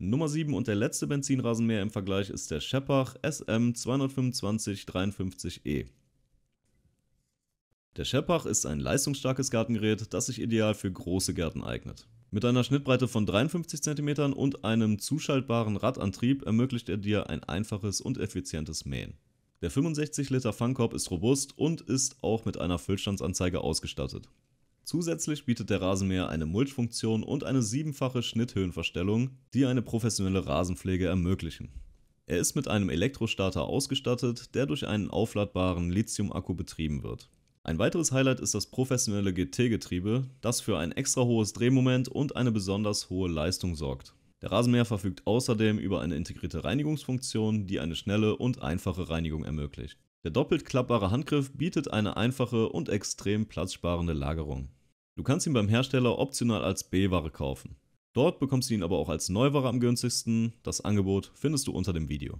Nummer 7 und der letzte Benzinrasenmäher im Vergleich ist der Scheppach SM 22553E. Der Scheppach ist ein leistungsstarkes Gartengerät, das sich ideal für große Gärten eignet. Mit einer Schnittbreite von 53 cm und einem zuschaltbaren Radantrieb ermöglicht er dir ein einfaches und effizientes Mähen. Der 65 Liter Fangkorb ist robust und ist auch mit einer Füllstandsanzeige ausgestattet. Zusätzlich bietet der Rasenmäher eine Mulchfunktion und eine siebenfache Schnitthöhenverstellung, die eine professionelle Rasenpflege ermöglichen. Er ist mit einem Elektrostarter ausgestattet, der durch einen aufladbaren Lithium-Akku betrieben wird. Ein weiteres Highlight ist das professionelle GT-Getriebe, das für ein extra hohes Drehmoment und eine besonders hohe Leistung sorgt. Der Rasenmäher verfügt außerdem über eine integrierte Reinigungsfunktion, die eine schnelle und einfache Reinigung ermöglicht. Der doppelt klappbare Handgriff bietet eine einfache und extrem platzsparende Lagerung. Du kannst ihn beim Hersteller optional als B-Ware kaufen. Dort bekommst du ihn aber auch als Neuware am günstigsten. Das Angebot findest du unter dem Video.